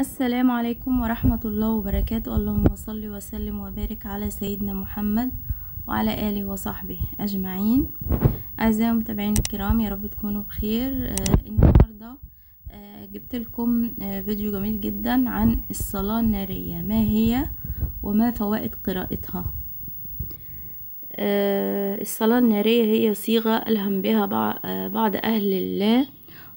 السلام عليكم ورحمة الله وبركاته اللهم صل وسلم وبارك على سيدنا محمد وعلى آله وصحبه أجمعين أعزائي المتابعين الكرام يا رب تكونوا بخير آه النهاردة آه جبت لكم آه فيديو جميل جدا عن الصلاة النارية ما هي وما فوائد قراءتها آه، الصلاة النارية هي صيغة ألهم بها بعض آه، أهل الله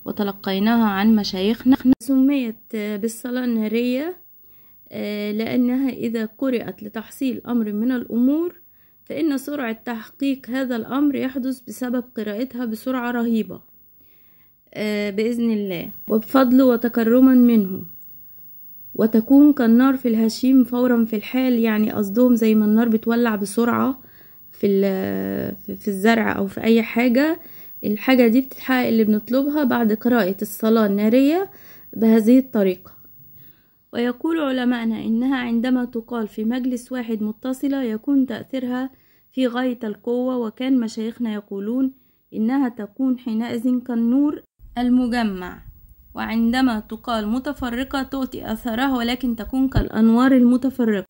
وتلقيناها عن مشايخنا سميت بالصلاة النهارية آه، لأنها إذا قرأت لتحصيل أمر من الأمور فإن سرعة تحقيق هذا الأمر يحدث بسبب قراءتها بسرعة رهيبة آه، بإذن الله وبفضل وتكرما منه وتكون كالنار في الهشيم فورا في الحال يعني قصدهم زي ما النار بتولع بسرعة في, في الزرع أو في أي حاجة الحاجة دي بتتحقق اللي بنطلبها بعد قراءة الصلاة النارية بهذه الطريقة ويقول علماءنا إنها عندما تقال في مجلس واحد متصلة يكون تأثيرها في غاية القوة وكان مشايخنا يقولون إنها تكون حينئذ كالنور المجمع وعندما تقال متفرقة تؤتي أثرها ولكن تكون كالأنوار المتفرقة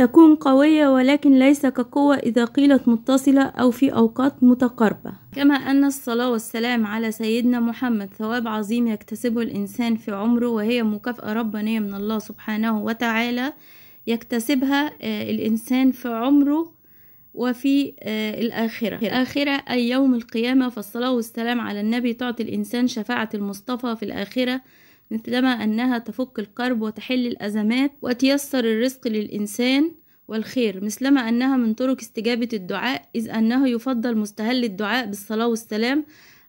تكون قوية ولكن ليس كقوة إذا قيلت متصلة أو في أوقات متقاربة كما أن الصلاة والسلام على سيدنا محمد ثواب عظيم يكتسبه الإنسان في عمره وهي مكافأة ربانية من الله سبحانه وتعالى يكتسبها آه، الإنسان في عمره وفي آه، الآخرة الآخرة أي يوم القيامة فالصلاة والسلام على النبي تعطي الإنسان شفاعة المصطفى في الآخرة مثلما أنها تفك الكرب وتحل الأزمات وتيسر الرزق للإنسان والخير مثلما أنها من طرق استجابة الدعاء إذ أنه يفضل مستهل الدعاء بالصلاة والسلام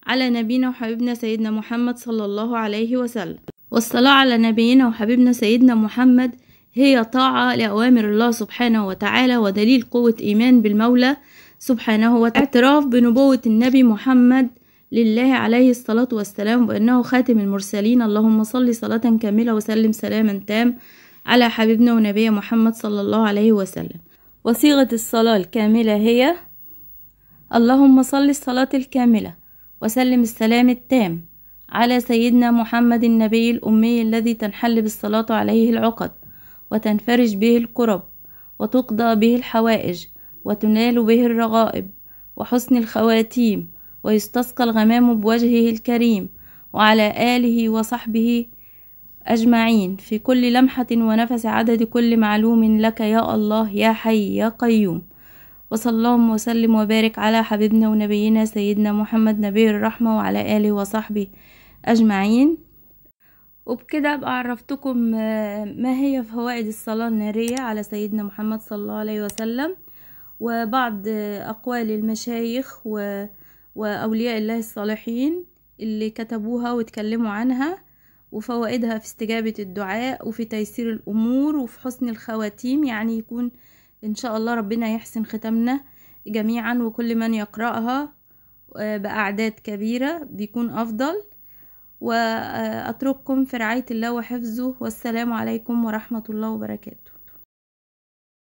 على نبينا وحبيبنا سيدنا محمد صلى الله عليه وسلم والصلاة على نبينا وحبيبنا سيدنا محمد هي طاعة لأوامر الله سبحانه وتعالى ودليل قوة إيمان بالمولى سبحانه وتعالى اعتراف بنبوة النبي محمد لله عليه الصلاة والسلام وأنه خاتم المرسلين اللهم صل صلاة كاملة وسلم سلاما تام على حبيبنا ونبي محمد صلى الله عليه وسلم وصيغة الصلاة الكاملة هي اللهم صل الصلاة الكاملة وسلم السلام التام على سيدنا محمد النبي الأمي الذي تنحل بالصلاة عليه العقد وتنفرج به الكرب وتقضى به الحوائج وتنال به الرغائب وحسن الخواتيم ويستسقى الغمام بوجهه الكريم وعلى آله وصحبه أجمعين في كل لمحة ونفس عدد كل معلوم لك يا الله يا حي يا قيوم وصلى الله وسلم وبارك على حبيبنا ونبينا سيدنا محمد نبي الرحمة وعلى آله وصحبه أجمعين وبكده أبقى عرفتكم آه، ما هي فوائد الصلاة النارية على سيدنا محمد صلى الله عليه وسلم وبعض آه، أقوال المشايخ و وأولياء الله الصالحين اللي كتبوها واتكلموا عنها وفوائدها في استجابة الدعاء وفي تيسير الأمور وفي حسن الخواتيم يعني يكون إن شاء الله ربنا يحسن ختمنا جميعا وكل من يقرأها آه، بأعداد كبيرة بيكون أفضل وأترككم في رعاية الله وحفظه والسلام عليكم ورحمة الله وبركاته